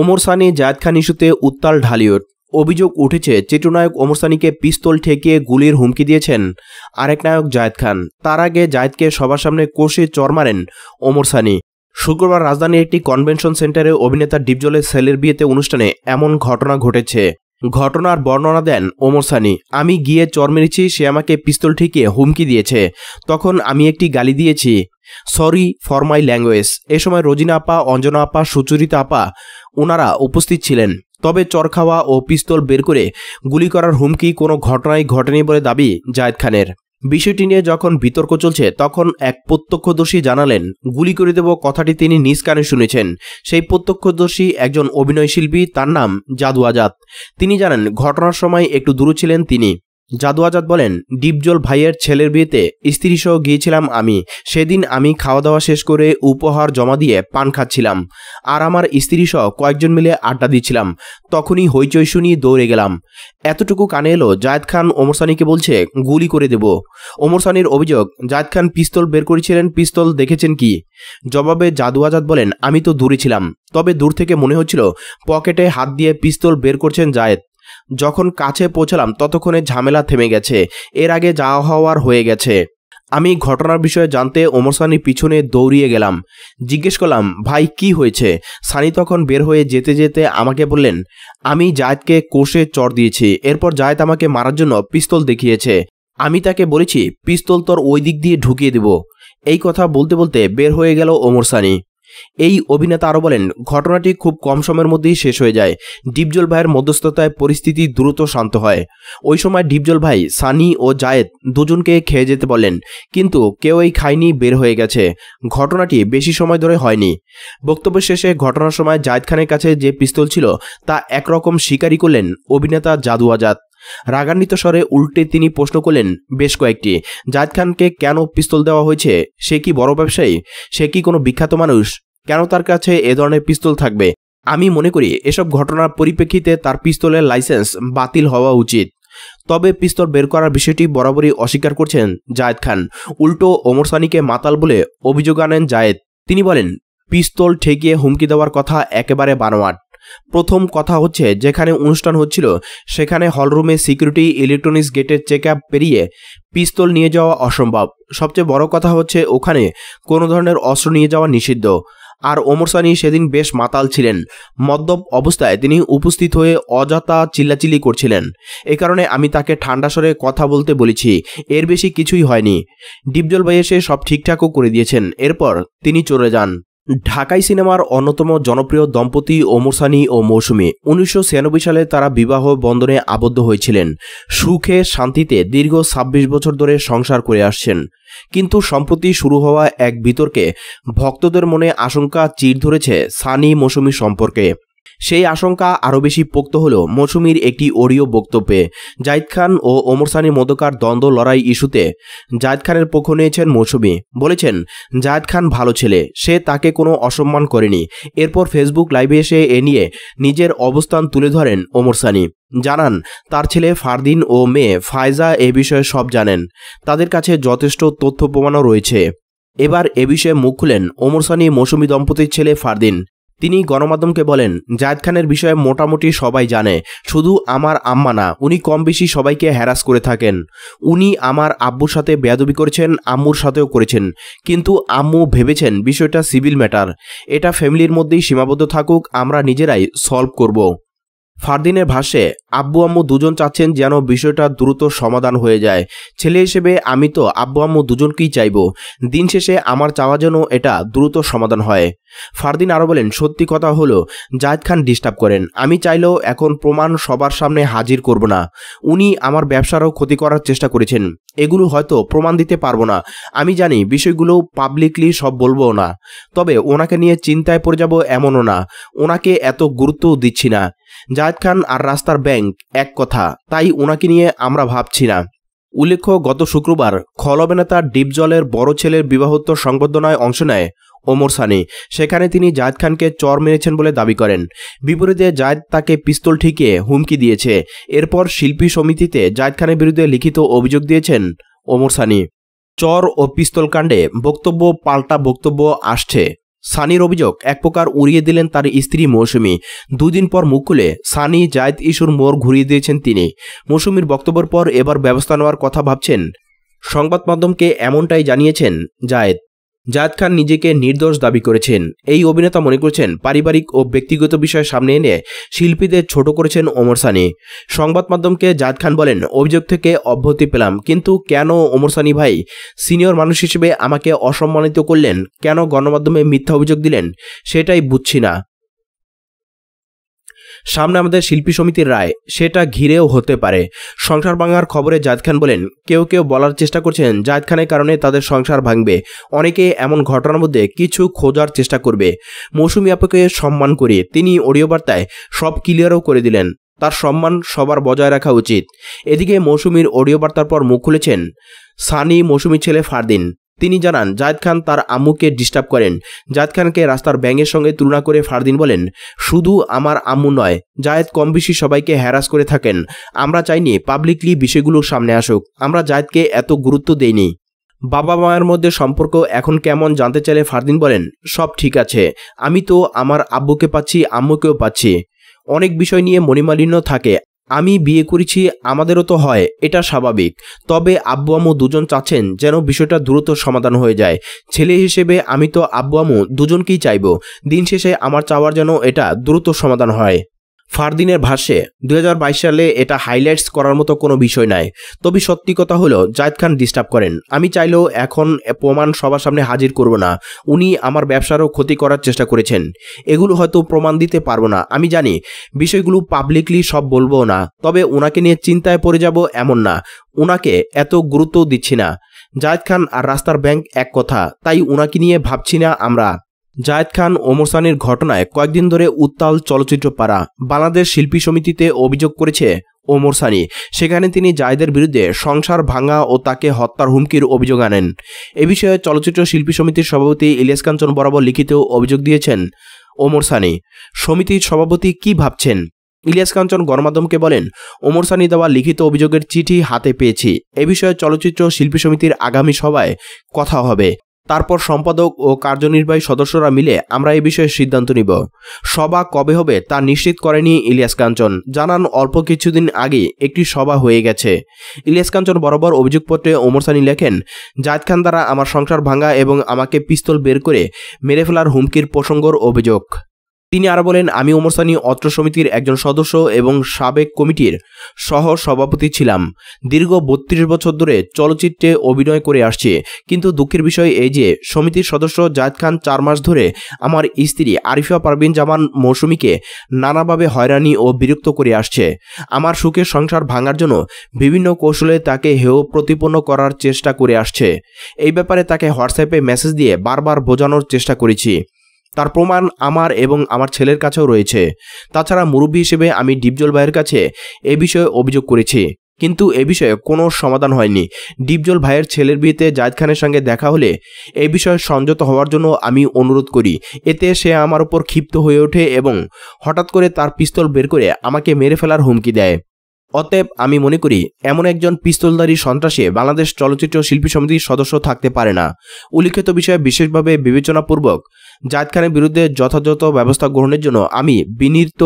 ওমর সানি জায়দ খান ইস্যুতে উত্তাল ঢালিউড অভিযোগ উঠেছে চিত্রনায়ক ওমর সানিকে পিস্তল ঠেকিয়ে গুলির হুমকি দিয়েছেন আরেক নায়ক জায়দ খান তার আগে জায়দকে সবার সামনে কষে চর মারেন ওমর সানি শুক্রবার রাজধানীর একটি কনভেনশন সেন্টারে অভিনেতা ডিপজলের সেলের বিয়েতে অনুষ্ঠানে এমন ঘটনা ঘটেছে ঘটনার বর্ণনা দেন ওমর সানি আমি গিয়ে চর মেরেছি সে আমাকে পিস্তল ঠেকিয়ে হুমকি দিয়েছে তখন আমি একটি গালি দিয়েছি সরি ফর মাই ল্যাঙ্গুয়েজ এ সময় রোজিনা আপা অঞ্জনা আপা সুচরিতা আপা ওনারা উপস্থিত ছিলেন তবে চরখাওয়া ও পিস্তল বের করে গুলি করার হুমকি কোনো ঘটনাই ঘটেনি বলে দাবি জায়দ খানের বিষয়টি নিয়ে যখন বিতর্ক চলছে তখন এক প্রত্যক্ষদর্শী জানালেন গুলি করে দেব কথাটি তিনি নিজ কানে শুনেছেন সেই প্রত্যক্ষদর্শী একজন অভিনয়শিল্পী তার নাম জাদু আজাদ তিনি জানান ঘটনার সময় একটু দূরে ছিলেন তিনি জাদু আজাদ বলেন ডিপজল ভাইয়ের ছেলের বিয়েতে স্ত্রী সহ গিয়েছিলাম আমি সেদিন আমি খাওয়া দাওয়া শেষ করে উপহার জমা দিয়ে পান খাচ্ছিলাম আর আমার স্ত্রী সহ কয়েকজন মিলে আড্ডা দিচ্ছিলাম তখনই হইচই শুনি দৌড়ে গেলাম এতটুকু কানে এলো জায়দ খান ওমর সানিকে বলছে গুলি করে দেব ওমর সানির অভিযোগ জায়দ খান পিস্তল বের করেছিলেন পিস্তল দেখেছেন কি জবাবে জাদু আজাদ বলেন আমি তো দূরে ছিলাম তবে দূর থেকে মনে হচ্ছিল পকেটে হাত দিয়ে পিস্তল বের করছেন জায়েদ যখন কাছে পৌঁছলাম ততক্ষণে ঝামেলা থেমে গেছে এর আগে যাওয়া হওয়ার হয়ে গেছে আমি ঘটনার বিষয়ে জানতে ওমর সানি পিছনে দৌড়িয়ে গেলাম জিজ্ঞেস করলাম ভাই কি হয়েছে সানি তখন বের হয়ে যেতে যেতে আমাকে বললেন আমি জায়দকে কোষে চর দিয়েছি এরপর জায়দ আমাকে মারার জন্য পিস্তল দেখিয়েছে আমি তাকে বলেছি পিস্তল তোর ওই দিক দিয়ে ঢুকিয়ে দেব এই কথা বলতে বলতে বের হয়ে গেল ওমর সানি এই অভিনেতা আরও বলেন ঘটনাটি খুব কম সময়ের মধ্যেই শেষ হয়ে যায় ডিপজল ভাইয়ের মধ্যস্থতায় পরিস্থিতি দ্রুত শান্ত হয় ওই সময় ডিপজল ভাই সানি ও জায়েদ দুজনকে খেয়ে যেতে বলেন কিন্তু কেউই খায়নি বের হয়ে গেছে ঘটনাটি বেশি সময় ধরে হয়নি বক্তব্য শেষে ঘটনার সময় জায়েদ খানের কাছে যে পিস্তল ছিল তা একরকম স্বীকারই করলেন অভিনেতা জাদু আজাদ রাগান্বিত স্বরে উল্টে তিনি প্রশ্ন করলেন বেশ কয়েকটি জাহিদ খানকে কেন পিস্তল দেওয়া হয়েছে সে কি বড় ব্যবসায়ী সে কি কোনো বিখ্যাত মানুষ কেন তার কাছে এ ধরনের পিস্তল থাকবে আমি মনে করি এসব ঘটনার পরিপ্রেক্ষিতে তার পিস্তলের লাইসেন্স বাতিল হওয়া উচিত তবে পিস্তল বের করার বিষয়টি বরাবরই অস্বীকার করছেন জায়েদ খান উল্টো ওমর সানিকে মাতাল বলে অভিযোগ আনেন জায়েদ তিনি বলেন পিস্তল ঠেকিয়ে হুমকি দেওয়ার কথা একেবারে বানোয়াট প্রথম কথা হচ্ছে যেখানে অনুষ্ঠান হচ্ছিল সেখানে হলরুমে সিকিউরিটি ইলেকট্রনিক্স গেটের চেক আপ পেরিয়ে পিস্তল নিয়ে যাওয়া অসম্ভব সবচেয়ে বড় কথা হচ্ছে ওখানে কোনো ধরনের অস্ত্র নিয়ে যাওয়া নিষিদ্ধ আর ওমর সানি সেদিন বেশ মাতাল ছিলেন মদ্যপ অবস্থায় তিনি উপস্থিত হয়ে অযথা চিল্লাচিল্লি করছিলেন এ কারণে আমি তাকে ঠান্ডা স্বরে কথা বলতে বলেছি এর বেশি কিছুই হয়নি ডিপজল ভাই এসে সব ঠিকঠাকও করে দিয়েছেন এরপর তিনি চলে যান ঢাকাই সিনেমার অন্যতম জনপ্রিয় দম্পতি ওমরসানি ও মৌসুমি উনিশশো সালে তারা বিবাহ বন্ধনে আবদ্ধ হয়েছিলেন সুখে শান্তিতে দীর্ঘ ছাব্বিশ বছর ধরে সংসার করে আসছেন কিন্তু সম্প্রতি শুরু হওয়া এক বিতর্কে ভক্তদের মনে আশঙ্কা চির ধরেছে সানি মৌসুমি সম্পর্কে সেই আশঙ্কা আরও বেশি পোক্ত হল মৌসুমির একটি অডিও বক্তব্যে জাহিদ খান ও ওমর সানির মধ্যকার দ্বন্দ্ব লড়াই ইস্যুতে জাহিদ খানের পক্ষ নিয়েছেন মৌসুমি বলেছেন জাহিদ খান ভালো ছেলে সে তাকে কোনো অসম্মান করেনি এরপর ফেসবুক লাইভে এসে এ নিয়ে নিজের অবস্থান তুলে ধরেন ওমর সানি জানান তার ছেলে ফারদিন ও মেয়ে ফায়জা এ বিষয়ে সব জানেন তাদের কাছে যথেষ্ট তথ্য প্রমাণও রয়েছে এবার এ বিষয়ে মুখ খুলেন ওমর সানি মৌসুমি দম্পতির ছেলে ফারদিন তিনি গণমাধ্যমকে বলেন জায়দ খানের বিষয়ে মোটামুটি সবাই জানে শুধু আমার আম্মা না উনি কম বেশি সবাইকে হ্যারাস করে থাকেন উনি আমার আব্বুর সাথে বেয়াদবি করেছেন আম্মুর সাথেও করেছেন কিন্তু আম্মু ভেবেছেন বিষয়টা সিভিল ম্যাটার এটা ফ্যামিলির মধ্যেই সীমাবদ্ধ থাকুক আমরা নিজেরাই সলভ করব ফারদিনের ভাষে আব্বু আম্মু দুজন চাচ্ছেন যেন বিষয়টা দ্রুত সমাধান হয়ে যায় ছেলে হিসেবে আমি তো আব্বু আম্মু দুজনকেই চাইব দিন শেষে আমার চাওয়া যেন এটা দ্রুত সমাধান হয় ফারদিন আরও বলেন সত্যি কথা হলো জায়দ খান ডিস্টার্ব করেন আমি চাইলেও এখন প্রমাণ সবার সামনে হাজির করব না উনি আমার ব্যবসারও ক্ষতি করার চেষ্টা করেছেন এগুলো হয়তো প্রমাণ দিতে পারবো না আমি জানি বিষয়গুলো পাবলিকলি সব বলবো না তবে ওনাকে নিয়ে চিন্তায় পড়ে যাব এমনও না ওনাকে এত গুরুত্বও দিচ্ছি না জায়দ খান আর রাস্তার ব্যাংক এক কথা তাই ওনাকে নিয়ে আমরা ভাবছি না উল্লেখ্য গত শুক্রবার খল ডিপজলের বড় ছেলের বিবাহোত্তর সংবর্ধনায় অংশ নেয় ওমর সানি সেখানে তিনি জায়দ খানকে চর মেরেছেন বলে দাবি করেন বিপরীতে জায়দ তাকে পিস্তল ঠিকিয়ে হুমকি দিয়েছে এরপর শিল্পী সমিতিতে জায়দ খানের বিরুদ্ধে লিখিত অভিযোগ দিয়েছেন ওমর সানি চর ও পিস্তল কাণ্ডে বক্তব্য পাল্টা বক্তব্য আসছে সানির অভিযোগ এক প্রকার উড়িয়ে দিলেন তার স্ত্রী মৌসুমি দুদিন পর মুখ খুলে সানি জায়দ ইস্যুর মোড় ঘুরিয়ে দিয়েছেন তিনি মৌসুমির বক্তব্যের পর এবার ব্যবস্থা নেওয়ার কথা ভাবছেন সংবাদ মাধ্যমকে এমনটাই জানিয়েছেন জায়েদ জায়দ খান নিজেকে নির্দোষ দাবি করেছেন এই অভিনেতা মনে করছেন পারিবারিক ও ব্যক্তিগত বিষয় সামনে এনে শিল্পীদের ছোট করেছেন ওমর সানি সংবাদ মাধ্যমকে জায়দ খান বলেন অভিযোগ থেকে অব্যাহতি পেলাম কিন্তু কেন ওমর সানি ভাই সিনিয়র মানুষ হিসেবে আমাকে অসম্মানিত করলেন কেন গণমাধ্যমে মিথ্যা অভিযোগ দিলেন সেটাই বুঝছি না সামনে আমাদের শিল্পী সমিতির রায় সেটা ঘিরেও হতে পারে সংসার ভাঙার খবরে জায়দ খান বলেন কেউ কেউ বলার চেষ্টা করছেন জায়দ খানের কারণে তাদের সংসার ভাঙবে অনেকে এমন ঘটনার মধ্যে কিছু খোঁজার চেষ্টা করবে মৌসুমি আপুকে সম্মান করে তিনি অডিও বার্তায় সব ক্লিয়ারও করে দিলেন তার সম্মান সবার বজায় রাখা উচিত এদিকে মৌসুমির অডিও বার্তার পর মুখ খুলেছেন সানি মৌসুমির ছেলে ফারদিন তিনি জানান জায়দ খান তার আম্মুকে ডিস্টার্ব করেন জায়দ খানকে রাস্তার ব্যাঙের সঙ্গে তুলনা করে ফারদিন বলেন শুধু আমার আম্মু নয় জায়দ কম বেশি সবাইকে হ্যারাস করে থাকেন আমরা চাইনি পাবলিকলি বিষয়গুলো সামনে আসুক আমরা জায়দকে এত গুরুত্ব দেইনি বাবা মায়ের মধ্যে সম্পর্ক এখন কেমন জানতে চাইলে ফারদিন বলেন সব ঠিক আছে আমি তো আমার আব্বুকে পাচ্ছি আম্মুকেও পাচ্ছি অনেক বিষয় নিয়ে মণিমালিন্য থাকে আমি বিয়ে করেছি আমাদেরও তো হয় এটা স্বাভাবিক তবে আব্বু আমু দুজন চাচ্ছেন যেন বিষয়টা দ্রুত সমাধান হয়ে যায় ছেলে হিসেবে আমি তো আব্বু আমু দুজনকেই চাইব দিন শেষে আমার চাওয়ার যেন এটা দ্রুত সমাধান হয় ফারদিনের ভাষ্যে দু সালে এটা হাইলাইটস করার মতো কোনো বিষয় নাই তবে সত্যি কথা হলো জায়দ খান ডিস্টার্ব করেন আমি চাইলেও এখন প্রমাণ সবার সামনে হাজির করব না উনি আমার ব্যবসারও ক্ষতি করার চেষ্টা করেছেন এগুলো হয়তো প্রমাণ দিতে পারবো না আমি জানি বিষয়গুলো পাবলিকলি সব বলবো না তবে ওনাকে নিয়ে চিন্তায় পড়ে যাব এমন না ওনাকে এত গুরুত্ব দিচ্ছি না জায়দ খান আর রাস্তার ব্যাংক এক কথা তাই ওনাকে নিয়ে ভাবছি না আমরা জায়েদ খান ওমর সানির ঘটনায় কয়েকদিন ধরে উত্তাল চলচ্চিত্র পাড়া বাংলাদেশ শিল্পী সমিতিতে অভিযোগ করেছে ওমর সানি সেখানে তিনি জায়েদের বিরুদ্ধে সংসার ভাঙা ও তাকে হত্যার হুমকির অভিযোগ আনেন এ বিষয়ে চলচ্চিত্র শিল্পী সমিতির সভাপতি ইলিয়াস কাঞ্চন বরাবর লিখিত অভিযোগ দিয়েছেন ওমর সানি সমিতির সভাপতি কি ভাবছেন ইলিয়াস কাঞ্চন গণমাধ্যমকে বলেন ওমর সানি দেওয়া লিখিত অভিযোগের চিঠি হাতে পেয়েছি এ বিষয়ে চলচ্চিত্র শিল্পী সমিতির আগামী সভায় কথা হবে তারপর সম্পাদক ও কার্যনির্বাহী সদস্যরা মিলে আমরা এ বিষয়ে সিদ্ধান্ত নিব সভা কবে হবে তা নিশ্চিত করেনি ইলিয়াস কাঞ্চন জানান অল্প কিছুদিন আগে একটি সভা হয়ে গেছে ইলিয়াস কাঞ্চন বরাবর অভিযোগপত্রে ওমর সানি লেখেন জায়দ খান দ্বারা আমার সংসার ভাঙা এবং আমাকে পিস্তল বের করে মেরে ফেলার হুমকির প্রসঙ্গর অভিযোগ তিনি আরও বলেন আমি ওমরসানি অত্র সমিতির একজন সদস্য এবং সাবেক কমিটির সহ সভাপতি ছিলাম দীর্ঘ বত্রিশ বছর ধরে চলচ্চিত্রে অভিনয় করে আসছে কিন্তু দুঃখের বিষয় এই যে সমিতির সদস্য জায়দ খান চার মাস ধরে আমার স্ত্রী আরিফা পারভিন জামান মৌসুমিকে নানাভাবে হয়রানি ও বিরক্ত করে আসছে আমার সুখের সংসার ভাঙার জন্য বিভিন্ন কৌশলে তাকে হেয় প্রতিপন্ন করার চেষ্টা করে আসছে এই ব্যাপারে তাকে হোয়াটসঅ্যাপে মেসেজ দিয়ে বারবার বোঝানোর চেষ্টা করেছি তার প্রমাণ আমার এবং আমার ছেলের কাছেও রয়েছে তাছাড়া মুরব্বী হিসেবে আমি ডিপজল ভাইয়ের কাছে এ বিষয়ে অভিযোগ করেছি কিন্তু এ বিষয়ে কোনো সমাধান হয়নি ডিপজল ভাইয়ের ছেলের বিয়েতে জায়দ খানের সঙ্গে দেখা হলে এ বিষয়ে সংযত হওয়ার জন্য আমি অনুরোধ করি এতে সে আমার ওপর ক্ষিপ্ত হয়ে ওঠে এবং হঠাৎ করে তার পিস্তল বের করে আমাকে মেরে ফেলার হুমকি দেয় অতএব আমি মনে করি এমন একজন পিস্তলদারী সন্ত্রাসে বাংলাদেশ চলচ্চিত্র শিল্পী সমিতির সদস্য থাকতে পারে না উল্লিখিত বিষয়ে বিশেষভাবে বিবেচনাপূর্বক জায়দ খানের বিরুদ্ধে যথাযথ ব্যবস্থা গ্রহণের জন্য আমি বিনীত